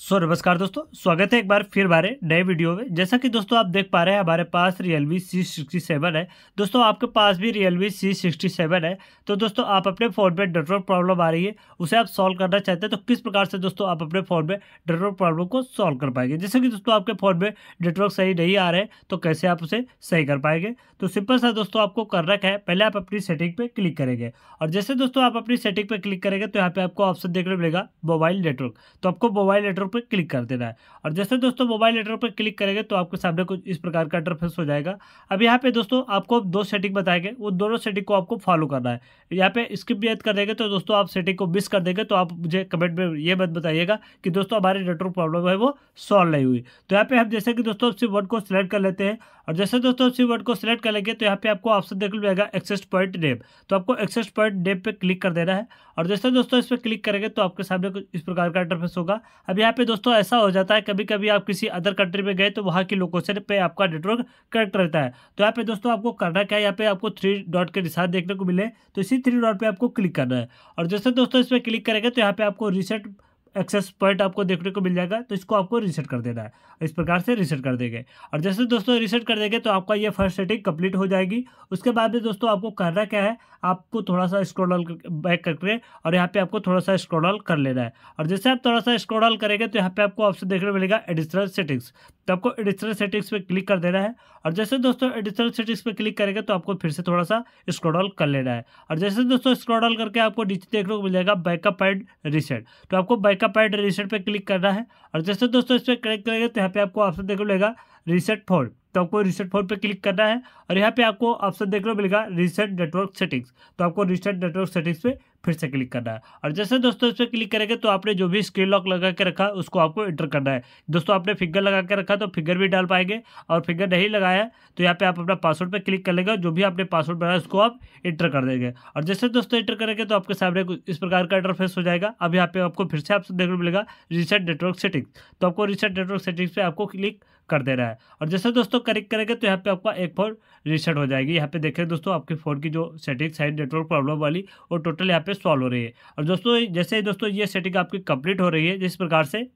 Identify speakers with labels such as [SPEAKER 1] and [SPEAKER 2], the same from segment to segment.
[SPEAKER 1] सो नमस्कार दोस्तों स्वागत है एक बार फिर हमारे नए वीडियो में जैसा कि दोस्तों आप देख पा रहे हैं हमारे पास रियलमी सी सिक्सटी सेवन है दोस्तों आपके पास भी रियलमी सी सिक्सटी सेवन है तो दोस्तों आप अपने फ़ोन में नेटवर्क प्रॉब्लम आ रही है उसे आप सॉल्व करना चाहते हैं तो किस प्रकार से दोस्तों आप अपने फ़ोन में नेटवर्क प्रॉब्लम को सॉल्व कर पाएंगे जैसे कि दोस्तों आपके फ़ोन में नेटवर्क सही नहीं आ रहे तो कैसे आप उसे सही कर पाएंगे तो सिंपल सा दोस्तों आपको कर रखा है पहले आप अपनी सेटिंग पर क्लिक करेंगे और जैसे दोस्तों आप अपनी सेटिंग पर क्लिक करेंगे तो यहाँ पर आपको ऑप्शन देखने मिलेगा मोबाइल नेटवर्क तो आपको मोबाइल नेटवर्क लेटर पर क्लिक कर देना है और जैसे दोस्तों मोबाइल लेटर पर क्लिक करेंगे तो आपके सामने कुछ इस प्रकार का इंटरफेस हो जाएगा अब यहाँ पे दोस्तों आपको दो सेटिंग बताएंगे वो दोनों सेटिंग को आपको फॉलो करना है यहाँ पे स्किप भी कर देंगे तो दोस्तों आप सेटिंग को मिस कर देंगे तो आप मुझे कमेंट में ये मत बताइएगा कि दोस्तों हमारी नेटवर्क प्रॉब्लम है वो सॉल्व नहीं हुई तो यहाँ पे हम जैसे कि दोस्तों उसी वर्ड को सिलेक्ट कर लेते हैं और जैसे दोस्तों उसी वर्ड को सिलेक्ट कर लेंगे तो यहाँ पे आपको ऑप्शन देखने मिलेगा एक्सेस पॉइंट नेम तो आपको एक्सेस पॉइंट नेम पर क्लिक कर देना है और जैसे दोस्तों इस पर क्लिक करेंगे तो आपके सामने कुछ इस प्रकार का इंटरफेस होगा अब यहाँ पे दोस्तों ऐसा हो जाता है कभी कभी आप किसी अदर कंट्री में गए तो वहाँ की लोकेशन पे आपका नेटवर्क कनेक्ट रहता है तो यहाँ पे दोस्तों आपको करना क्या है यहाँ पे आपको थ्री डॉट के निशान देखने को मिले तो इसी थ्री डॉट पर आपको क्लिक करना है और जैसे दोस्तों इस पर क्लिक करेंगे तो यहाँ पे आपको रिसेट एक्सेस पॉइंट आपको देखने को मिल जाएगा तो इसको आपको रीसेट कर देना है इस प्रकार से रीसेट कर देंगे और जैसे दोस्तों रिसेट कर देंगे तो आपका ये फर्स्ट सेटिंग कंप्लीट हो जाएगी उसके बाद में दोस्तों आपको करना क्या है आपको थोड़ा सा स्क्रोडल बैक करके और यहाँ पे आपको थोड़ा सा स्क्रोडल कर लेना है और जैसे आप थोड़ा सा स्क्रोडल करेंगे तो यहाँ पर आपको ऑप्शन देखने को मिलेगा एडिशनल सेटिंग्स तो आपको एडिशनल सेटिंग्स पर क्लिक कर देना है और जैसे दोस्तों एडिशनल सेटिंग्स पर क्लिक करेंगे तो आपको फिर से थोड़ा सा स्क्रोडल कर लेना है और जैसे दोस्तों स्क्रोडल करके आपको नीचे देखने को मिल जाएगा बैकअप एंड रीसेट तो आपको बैकअप का पैड रजिस्टर पर क्लिक करना है और जैसे दोस्तों इस पर क्लिक करेंगे तो यहाँ पे आपको ऑप्शन देखने मिलेगा रिसेट फोर तो आपको रिसेट फोर पे क्लिक करना है और यहाँ पे आपको ऑप्शन देख लो मिलेगा रिसेट नेटवर्क सेटिंग्स तो आपको रिसेट नेटवर्क सेटिंग्स पे फिर से क्लिक करना है और जैसे दोस्तों इस पर क्लिक करेंगे तो आपने जो भी स्क्रीन लॉक लगा के रखा उसको आपको एंटर करना है दोस्तों आपने फिंगर लगा के रखा तो फिंगर भी डाल पाएंगे और फिंगर नहीं लगाया तो यहाँ पे आप अपना पासवर्ड पे क्लिक कर लेंगे और जो भी आपने पासवर्ड बनाया उसको आप एंटर कर देंगे और जैसे दोस्तों एंटर करेंगे तो आपके सामने इस प्रकार का इंटरफेस हो जाएगा अब यहाँ पे आपको फिर से आपसे देखने को मिलेगा रिसेट नेटवर्क सेटिंग्स तो आपको रिसेट नेटवर्क सेटिंग्स पर आपको क्लिक कर दे रहा है और जैसे दोस्तों करेक्ट करेंगे तो यहाँ पे आपका एक फोर रिसेट हो जाएगी यहाँ पे देख रहे दोस्तों आपके फ़ोन की जो सेटिंग साइड नेटवर्क प्रॉब्लम वाली वो टोटल यहाँ पे सॉल्व हो रही है और दोस्तों जैसे दोस्तों ये सेटिंग आपकी कंप्लीट हो रही है जिस प्रकार से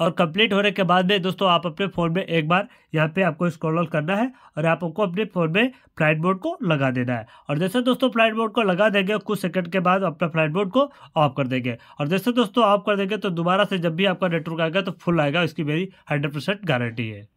[SPEAKER 1] और कंप्लीट होने के बाद में दोस्तों आप अपने फ़ोन में एक बार यहाँ पे आपको स्क्रॉल करना है और आप आपको अपने फ़ोन में फ्लाइट मोड को लगा देना है और जैसे दोस्तों फ्लाइट मोड को लगा देंगे कुछ सेकंड के बाद अपना फ्लाइट मोड को ऑफ कर देंगे और जैसे दोस्तों ऑफ कर देंगे तो दोबारा से जब भी आपका नेटवर्क आएगा तो फुल आएगा इसकी मेरी हंड्रेड गारंटी है